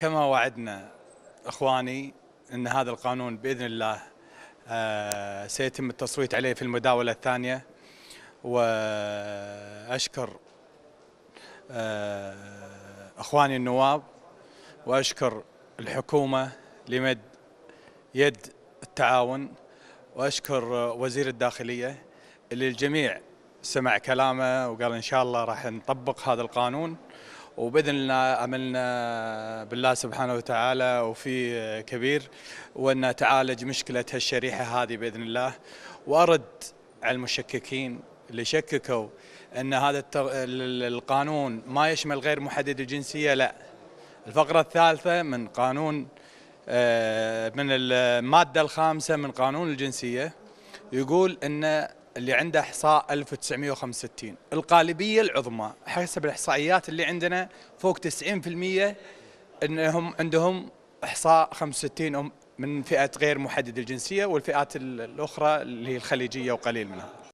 كما وعدنا اخواني ان هذا القانون باذن الله آه، سيتم التصويت عليه في المداوله الثانيه واشكر آه، اخواني النواب واشكر الحكومه لمد يد التعاون واشكر وزير الداخليه اللي الجميع سمع كلامه وقال ان شاء الله راح نطبق هذا القانون وباذن الله املنا بالله سبحانه وتعالى وفي كبير وان تعالج مشكله هالشريحه هذه باذن الله وارد على المشككين اللي شككوا ان هذا القانون ما يشمل غير محدد الجنسيه لا الفقره الثالثه من قانون آه، من الماده الخامسه من قانون الجنسيه يقول ان اللي عنده احصاء 1965 الغالبيه العظمى حسب الاحصائيات اللي عندنا فوق 90% انهم عندهم احصاء 65 من فئه غير محدده الجنسيه والفئات الاخرى اللي هي الخليجيه وقليل منها